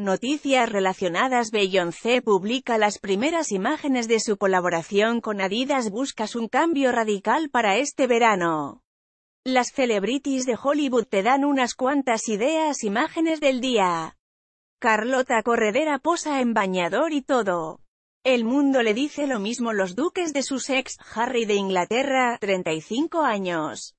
Noticias relacionadas Beyoncé publica las primeras imágenes de su colaboración con Adidas Buscas un cambio radical para este verano. Las celebrities de Hollywood te dan unas cuantas ideas imágenes del día. Carlota Corredera posa en bañador y todo. El mundo le dice lo mismo los duques de ex, Harry de Inglaterra, 35 años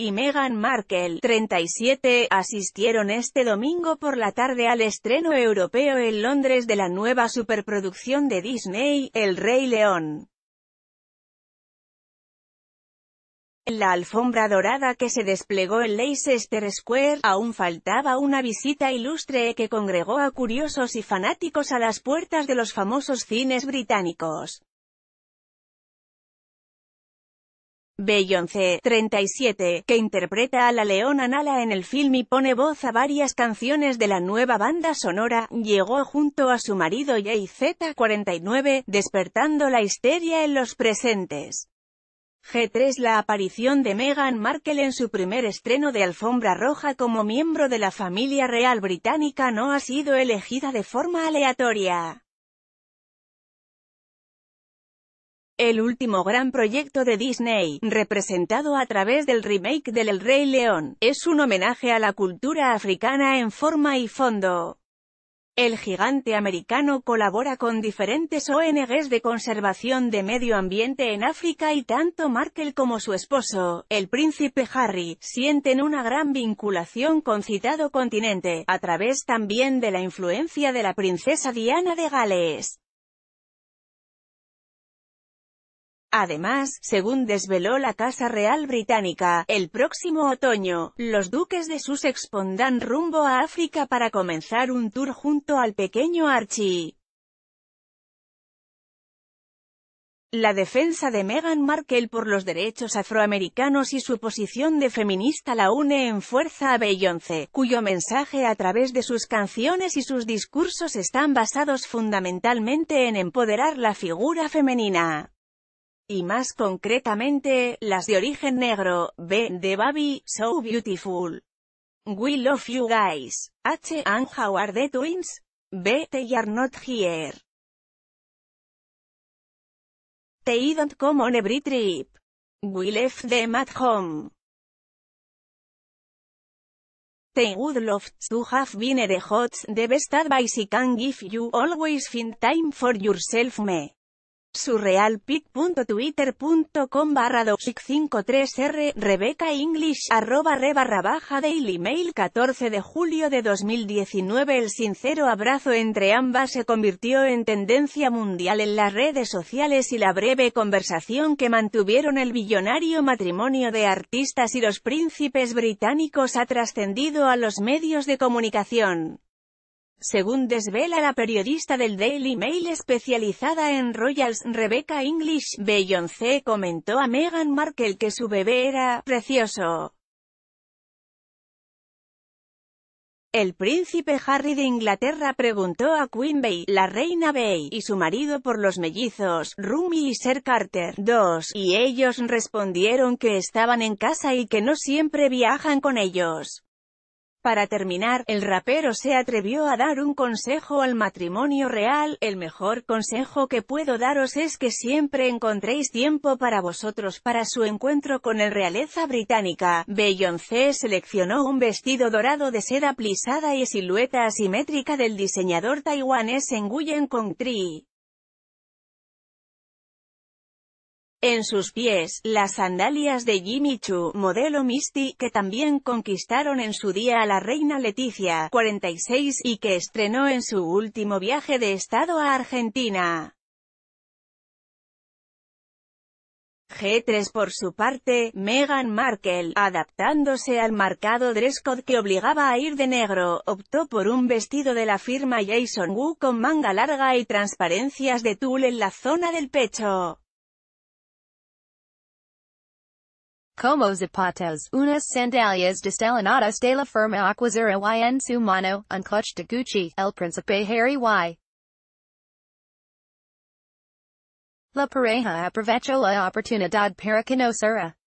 y Meghan Markle, 37, asistieron este domingo por la tarde al estreno europeo en Londres de la nueva superproducción de Disney, El Rey León. la alfombra dorada que se desplegó en Leicester Square, aún faltaba una visita ilustre que congregó a curiosos y fanáticos a las puertas de los famosos cines británicos. Beyoncé, 37, que interpreta a la leona Nala en el film y pone voz a varias canciones de la nueva banda sonora, llegó junto a su marido Jay-Z, 49, despertando la histeria en los presentes. G3 La aparición de Meghan Markle en su primer estreno de alfombra roja como miembro de la familia real británica no ha sido elegida de forma aleatoria. el último gran proyecto de Disney, representado a través del remake del El Rey León, es un homenaje a la cultura africana en forma y fondo. El gigante americano colabora con diferentes ONGs de conservación de medio ambiente en África y tanto Markel como su esposo, el príncipe Harry, sienten una gran vinculación con citado continente, a través también de la influencia de la princesa Diana de Gales. Además, según desveló la Casa Real Británica, el próximo otoño, los duques de Sussex pondrán rumbo a África para comenzar un tour junto al pequeño Archie. La defensa de Meghan Markle por los derechos afroamericanos y su posición de feminista la une en fuerza a Beyoncé, cuyo mensaje a través de sus canciones y sus discursos están basados fundamentalmente en empoderar la figura femenina y más concretamente, las de origen negro, B, de Baby, So Beautiful. We love you guys. H, and how are the twins? B, they are not here. They don't come on every trip. We left them at home. They would love to have been the hot, the best advice I can give you always find time for yourself me surrealpic.twitter.com barra 53r Rebeca English arroba re barra baja daily mail 14 de julio de 2019 El sincero abrazo entre ambas se convirtió en tendencia mundial en las redes sociales y la breve conversación que mantuvieron el billonario matrimonio de artistas y los príncipes británicos ha trascendido a los medios de comunicación. Según desvela la periodista del Daily Mail especializada en Royals Rebecca English, Beyoncé comentó a Meghan Markle que su bebé era «precioso». El príncipe Harry de Inglaterra preguntó a Queen Bey, la reina Bey, y su marido por los mellizos, Rumi y Sir Carter, dos, y ellos respondieron que estaban en casa y que no siempre viajan con ellos. Para terminar, el rapero se atrevió a dar un consejo al matrimonio real, el mejor consejo que puedo daros es que siempre encontréis tiempo para vosotros para su encuentro con el realeza británica. Beyoncé seleccionó un vestido dorado de seda plisada y silueta asimétrica del diseñador taiwanés Nguyen Kong Tri. En sus pies, las sandalias de Jimmy Choo, modelo Misty, que también conquistaron en su día a la reina Leticia, 46, y que estrenó en su último viaje de estado a Argentina. G3 por su parte, Meghan Markle, adaptándose al marcado dress code que obligaba a ir de negro, optó por un vestido de la firma Jason Wu con manga larga y transparencias de tul en la zona del pecho. como zapatos, unas sandalias desteladas de la firma Aquazura y en su mano, un clutch de Gucci, el príncipe Harry y. La pareja aprovechó la oportunidad para conocer a